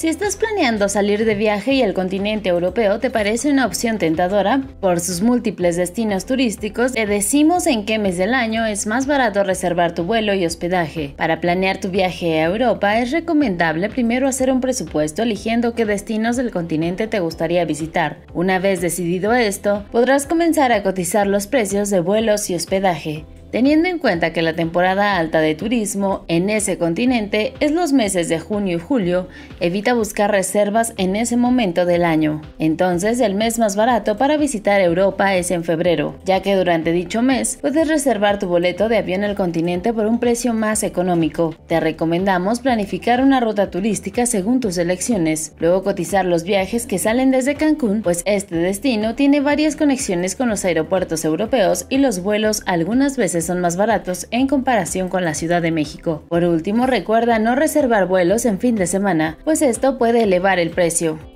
Si estás planeando salir de viaje y el continente europeo te parece una opción tentadora, por sus múltiples destinos turísticos, te decimos en qué mes del año es más barato reservar tu vuelo y hospedaje. Para planear tu viaje a Europa es recomendable primero hacer un presupuesto eligiendo qué destinos del continente te gustaría visitar. Una vez decidido esto, podrás comenzar a cotizar los precios de vuelos y hospedaje. Teniendo en cuenta que la temporada alta de turismo en ese continente es los meses de junio y julio, evita buscar reservas en ese momento del año. Entonces el mes más barato para visitar Europa es en febrero, ya que durante dicho mes puedes reservar tu boleto de avión al continente por un precio más económico. Te recomendamos planificar una ruta turística según tus elecciones, luego cotizar los viajes que salen desde Cancún, pues este destino tiene varias conexiones con los aeropuertos europeos y los vuelos algunas veces son más baratos en comparación con la Ciudad de México. Por último, recuerda no reservar vuelos en fin de semana, pues esto puede elevar el precio.